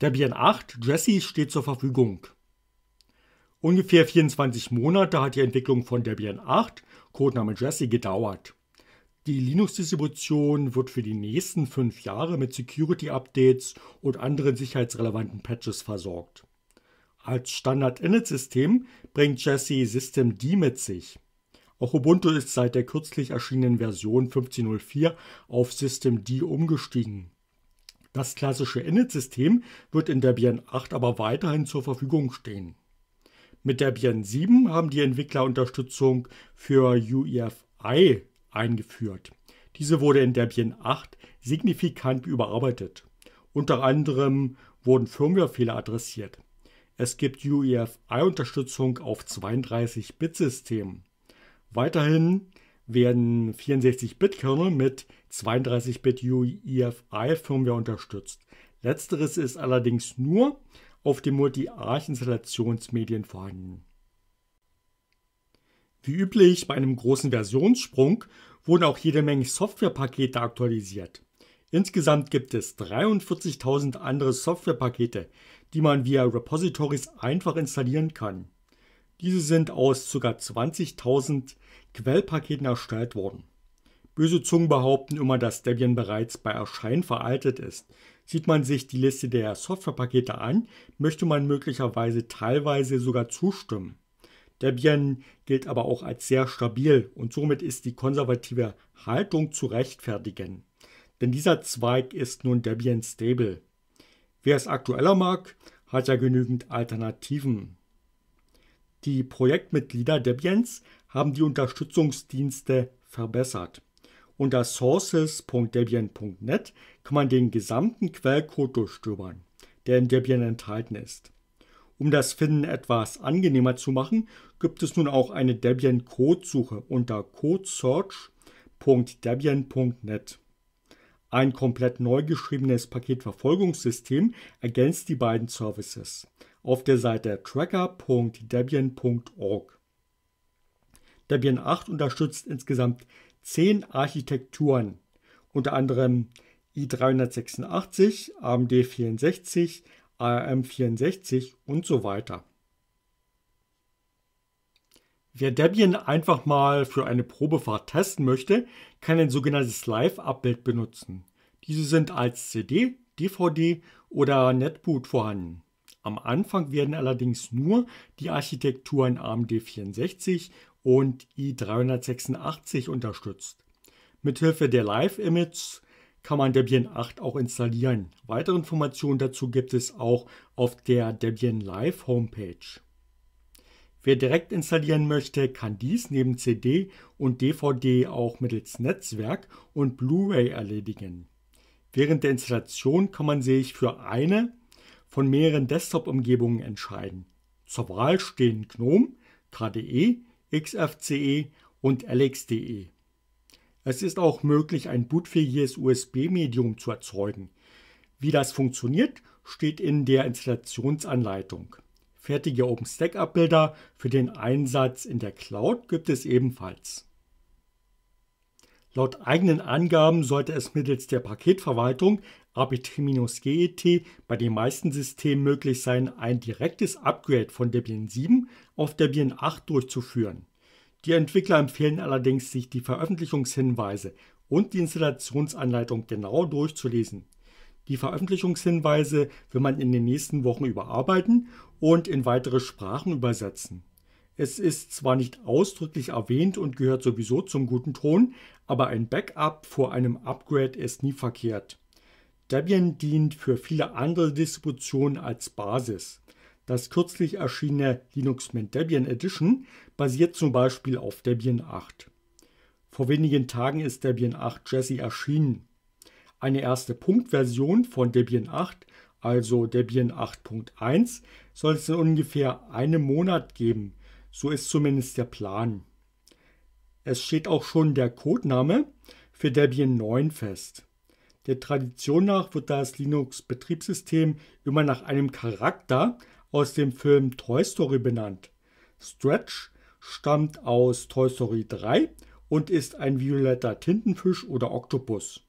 Der bn 8 Jesse steht zur Verfügung. Ungefähr 24 Monate hat die Entwicklung von der bn 8, Codename Jesse, gedauert. Die Linux-Distribution wird für die nächsten fünf Jahre mit Security-Updates und anderen sicherheitsrelevanten Patches versorgt. Als Standard-Init-System bringt Jesse Systemd mit sich. Auch Ubuntu ist seit der kürzlich erschienenen Version 15.04 auf Systemd umgestiegen das klassische Init-System wird in Debian 8 aber weiterhin zur Verfügung stehen. Mit Debian 7 haben die Entwickler Unterstützung für UEFI eingeführt. Diese wurde in Debian 8 signifikant überarbeitet. Unter anderem wurden Firmwarefehler adressiert. Es gibt UEFI-Unterstützung auf 32-Bit-Systemen. Weiterhin werden 64-Bit-Kernel mit 32-Bit UEFI-Firmware unterstützt. Letzteres ist allerdings nur auf den Multi-Arch-Installationsmedien vorhanden. Wie üblich bei einem großen Versionssprung wurden auch jede Menge Softwarepakete aktualisiert. Insgesamt gibt es 43.000 andere Softwarepakete, die man via Repositories einfach installieren kann. Diese sind aus ca. 20.000 Quellpaketen erstellt worden. Böse Zungen behaupten immer, dass Debian bereits bei Erscheinen veraltet ist. Sieht man sich die Liste der Softwarepakete an, möchte man möglicherweise teilweise sogar zustimmen. Debian gilt aber auch als sehr stabil und somit ist die konservative Haltung zu rechtfertigen. Denn dieser Zweig ist nun Debian Stable. Wer es aktueller mag, hat ja genügend Alternativen. Die Projektmitglieder Debians haben die Unterstützungsdienste verbessert. Unter sources.debian.net kann man den gesamten Quellcode durchstöbern, der in Debian enthalten ist. Um das Finden etwas angenehmer zu machen, gibt es nun auch eine Debian-Codesuche unter codesearch.debian.net. Ein komplett neu geschriebenes Paketverfolgungssystem ergänzt die beiden Services auf der Seite tracker.debian.org. Debian 8 unterstützt insgesamt 10 Architekturen, unter anderem i386, AMD 64, ARM 64 und so weiter. Wer Debian einfach mal für eine Probefahrt testen möchte, kann ein sogenanntes live update benutzen. Diese sind als CD, DVD oder Netboot vorhanden. Am Anfang werden allerdings nur die Architekturen AMD 64 und i386 unterstützt. Mithilfe der Live-Image kann man Debian 8 auch installieren. Weitere Informationen dazu gibt es auch auf der Debian Live Homepage. Wer direkt installieren möchte, kann dies neben CD und DVD auch mittels Netzwerk und Blu-ray erledigen. Während der Installation kann man sich für eine von mehreren Desktop-Umgebungen entscheiden. Zur Wahl stehen GNOME, KDE, XFCE und LXDE. Es ist auch möglich, ein bootfähiges USB-Medium zu erzeugen. Wie das funktioniert, steht in der Installationsanleitung. Fertige OpenStack-Abbilder für den Einsatz in der Cloud gibt es ebenfalls. Laut eigenen Angaben sollte es mittels der Paketverwaltung apt-get bei den meisten Systemen möglich sein, ein direktes Upgrade von Debian 7 auf Debian 8 durchzuführen. Die Entwickler empfehlen allerdings, sich die Veröffentlichungshinweise und die Installationsanleitung genau durchzulesen. Die Veröffentlichungshinweise will man in den nächsten Wochen überarbeiten und in weitere Sprachen übersetzen es ist zwar nicht ausdrücklich erwähnt und gehört sowieso zum guten Ton, aber ein Backup vor einem Upgrade ist nie verkehrt. Debian dient für viele andere Distributionen als Basis. Das kürzlich erschienene Linux Mint Debian Edition basiert zum Beispiel auf Debian 8. Vor wenigen Tagen ist Debian 8 Jesse erschienen. Eine erste Punktversion von Debian 8, also Debian 8.1, soll es in ungefähr einem Monat geben – so ist zumindest der Plan. Es steht auch schon der Codename für Debian 9 fest. Der Tradition nach wird das Linux-Betriebssystem immer nach einem Charakter aus dem Film Toy Story benannt. Stretch stammt aus Toy Story 3 und ist ein violetter Tintenfisch oder Oktopus.